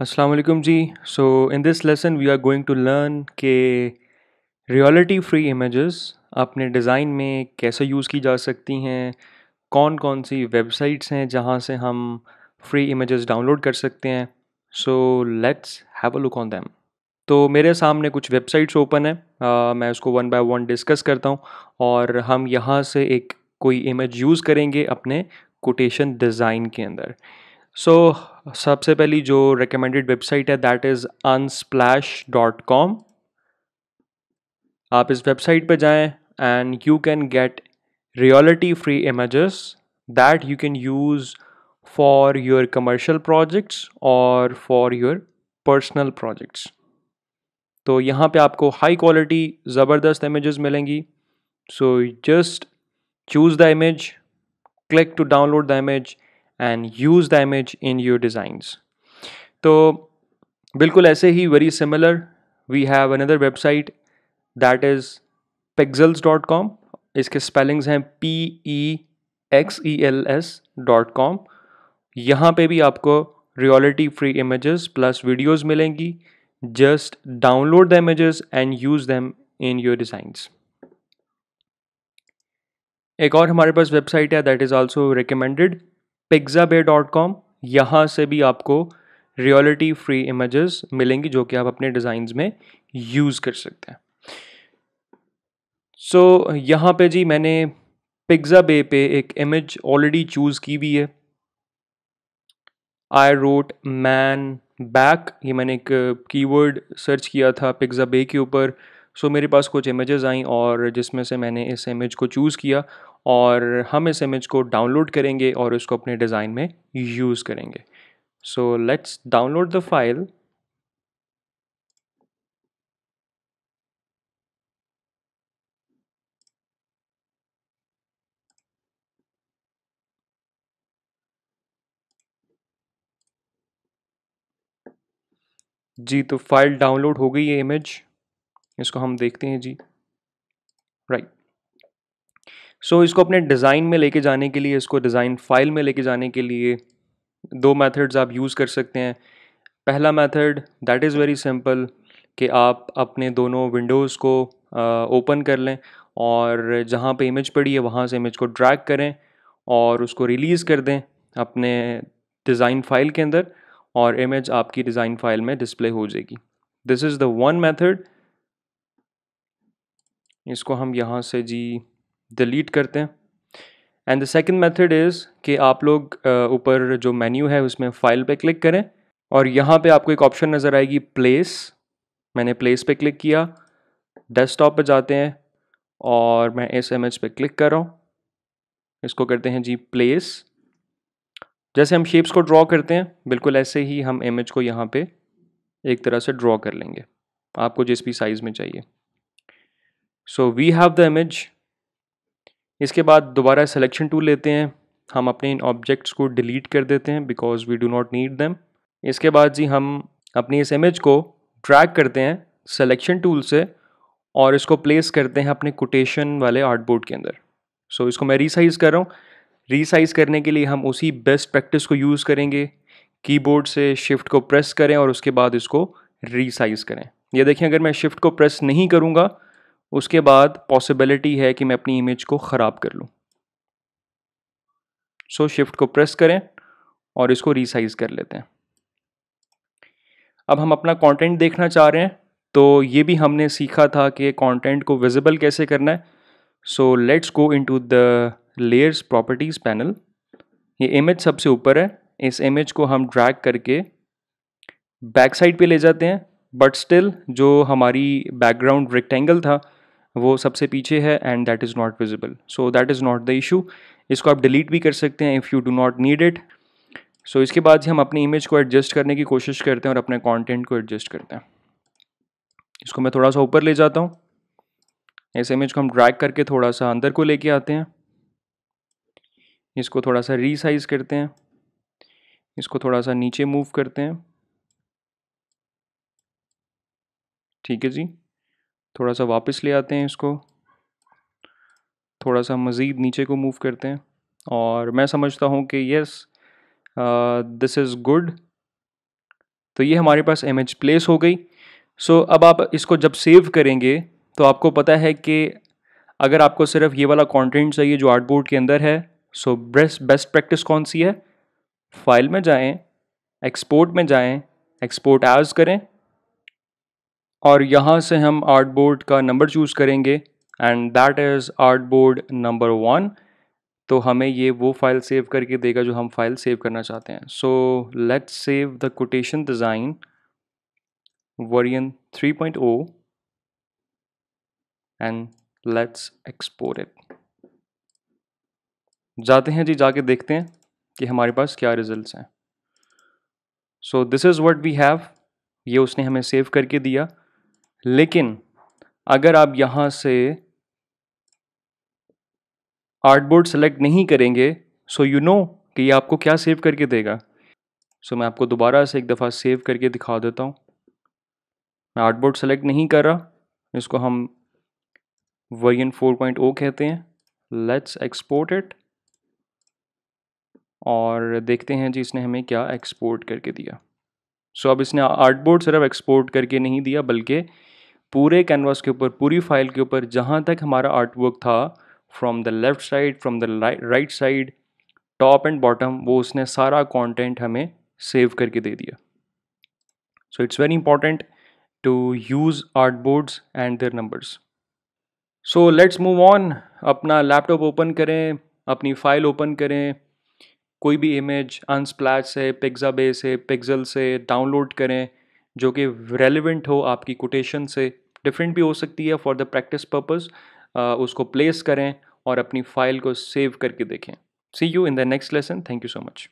असलकम जी so in this lesson we are going to learn के रियलिटी फ्री इमेजेस अपने डिज़ाइन में कैसे यूज़ की जा सकती हैं कौन कौन सी वेबसाइट्स हैं जहाँ से हम फ्री इमेजेस डाउनलोड कर सकते हैं so let's have a look on them तो मेरे सामने कुछ वेबसाइट्स ओपन है uh, मैं उसको वन बाय वन डिस्कस करता हूँ और हम यहाँ से एक कोई इमेज यूज़ करेंगे अपने कोटेशन डिज़ाइन के अंदर सो so, सबसे पहली जो रिकमेंडेड वेबसाइट है that is Unsplash dot com आप इस वेबसाइट पर जाएं and you can get reality free images that you can use for your commercial projects और फॉर योर पर्सनल प्रोजेक्ट्स तो यहाँ पे आपको हाई क्वालिटी ज़बरदस्त इमेजेस मिलेंगी so just choose the image click to download the image and use the image in your designs तो बिल्कुल ऐसे ही very similar we have another website that is Pexels dot com इसके spellings हैं P E X E L S dot com यहाँ पर भी आपको reality free images plus videos मिलेंगी just download the images and use them in your designs एक और हमारे पास वेबसाइट है that is also recommended Pixabay dot com यहाँ से भी आपको रियलिटी फ्री इमेजेस मिलेंगी जो कि आप अपने डिज़ाइन में यूज़ कर सकते हैं सो so, यहाँ पे जी मैंने पिग्जा बे पे एक इमेज ऑलरेडी चूज़ की हुई है आई रोट मैन बैक ये मैंने एक कीवर्ड सर्च किया था पिग्जा बे के ऊपर सो so, मेरे पास कुछ इमेजेस आई और जिसमें से मैंने इस इमेज को चूज़ किया और हम इस इमेज को डाउनलोड करेंगे और उसको अपने डिज़ाइन में यूज़ करेंगे so let's download the file जी तो फाइल डाउनलोड हो गई है इमेज इसको हम देखते हैं जी सो so, इसको अपने डिज़ाइन में लेके जाने के लिए इसको डिज़ाइन फाइल में लेके जाने के लिए दो मेथड्स आप यूज़ कर सकते हैं पहला method that is very simple कि आप अपने दोनों विंडोज़ को ओपन कर लें और जहाँ पे इमेज पड़ी है वहाँ से इमेज को ड्रैग करें और उसको रिलीज़ कर दें अपने डिज़ाइन फाइल के अंदर और इमेज आपकी डिज़ाइन फाइल में डिस्प्ले हो जाएगी this is the one method इसको हम यहाँ से जी डिलीट करते हैं and the second method is कि आप लोग ऊपर जो मेन्यू है उसमें फाइल पे क्लिक करें और यहाँ पे आपको एक ऑप्शन नज़र आएगी प्लेस मैंने प्लेस पे क्लिक किया डेस्कटॉप पे जाते हैं और मैं इस इमेज पे क्लिक कर रहा हूँ इसको करते हैं जी प्लेस जैसे हम शेप्स को ड्रॉ करते हैं बिल्कुल ऐसे ही हम इमेज को यहाँ पे एक तरह से ड्रॉ कर लेंगे आपको जिस भी साइज़ में चाहिए so we have the image इसके बाद दोबारा सिलेक्शन टूल लेते हैं हम अपने इन ऑब्जेक्ट्स को डिलीट कर देते हैं because we do not need them इसके बाद जी हम अपनी इस इमेज को ट्रैक करते हैं सेलेक्शन टूल से और इसको प्लेस करते हैं अपने कोटेशन वाले आर्टबोर्ड के अंदर सो so, इसको मैं रीसाइज़ कर रहा हूँ रीसाइज़ करने के लिए हम उसी बेस्ट प्रैक्टिस को यूज़ करेंगे कीबोर्ड से शिफ्ट को प्रेस करें और उसके बाद इसको रीसाइज़ करें ये देखें अगर मैं शिफ्ट को प्रेस नहीं करूँगा उसके बाद पॉसिबिलिटी है कि मैं अपनी इमेज को ख़राब कर लूँ सो शिफ्ट को प्रेस करें और इसको रिसाइज़ कर लेते हैं अब हम अपना कंटेंट देखना चाह रहे हैं तो ये भी हमने सीखा था कि कंटेंट को विजिबल कैसे करना है so let's go into the layers properties panel ये इमेज सबसे ऊपर है इस इमेज को हम ड्रैग करके बैक साइड पे ले जाते हैं बट स्टिल जो हमारी बैकग्राउंड रेक्टेंगल था वो सबसे पीछे है and that is not visible so that is not the issue इसको आप डिलीट भी कर सकते हैं if you do not need it so इसके बाद से हम अपनी इमेज को एडजस्ट करने की कोशिश करते हैं और अपने कॉन्टेंट को एडजस्ट करते हैं इसको मैं थोड़ा सा ऊपर ले जाता हूँ इस इमेज को हम ड्रैग करके थोड़ा सा अंदर को लेके आते हैं इसको थोड़ा सा रीसाइज़ करते हैं इसको थोड़ा सा नीचे मूव करते हैं ठीक है जी थोड़ा सा वापस ले आते हैं इसको थोड़ा सा मज़ीद नीचे को मूव करते हैं और मैं समझता हूँ कि यस दिस इज़ गुड तो ये हमारे पास इमेज प्लेस हो गई सो so, अब आप इसको जब सेव करेंगे तो आपको पता है कि अगर आपको सिर्फ ये वाला कंटेंट चाहिए जो आर्टबोर्ड के अंदर है सो बेस्ट बेस्ट प्रैक्टिस कौन सी है फाइल में जाएं एक्सपोर्ट में जाएं एक्सपोर्ट एज करें और यहाँ से हम आर्ट बोर्ड का नंबर चूज़ करेंगे and that is artboard number one तो हमें ये वो फाइल सेव करके देगा जो हम फाइल सेव करना चाहते हैं so let's save the quotation design version 3.0 and let's export it जाते हैं जी जाके देखते हैं कि हमारे पास क्या रिजल्ट्स हैं so this is what we have ये उसने हमें सेव करके दिया लेकिन अगर आप यहाँ से आर्टबोर्ड सेलेक्ट नहीं करेंगे सो यू नो कि ये आपको क्या सेव करके देगा सो so, मैं आपको दोबारा से एक दफ़ा सेव करके दिखा देता हूँ मैं आर्टबोर्ड सेलेक्ट नहीं कर रहा इसको हम वर्जन 4.0 कहते हैं लेट्स एक्सपोर्ट इट और देखते हैं जी इसने हमें क्या एक्सपोर्ट करके दिया सो so, अब इसने आर्टबोर्ड सिर्फ एक्सपोर्ट करके नहीं दिया बल्कि पूरे कैनवास के ऊपर पूरी फाइल के ऊपर जहाँ तक हमारा आर्टवर्क था from the left side from the right side top and bottom वो उसने सारा कॉन्टेंट हमें सेव करके दे दिया so it's very important to use artboards and their numbers so let's move on अपना लैपटॉप ओपन करें अपनी फाइल ओपन करें कोई भी इमेज अनस्प्लैश से पिक्ज़ाबे से पिक्ज़ल से डाउनलोड करें जो कि रेलिवेंट हो आपकी कोटेशन से डिफरेंट भी हो सकती है फॉर द प्रैक्टिस पर्पज़ उसको प्लेस करें और अपनी फाइल को सेव करके देखें see you in the next lesson thank you so much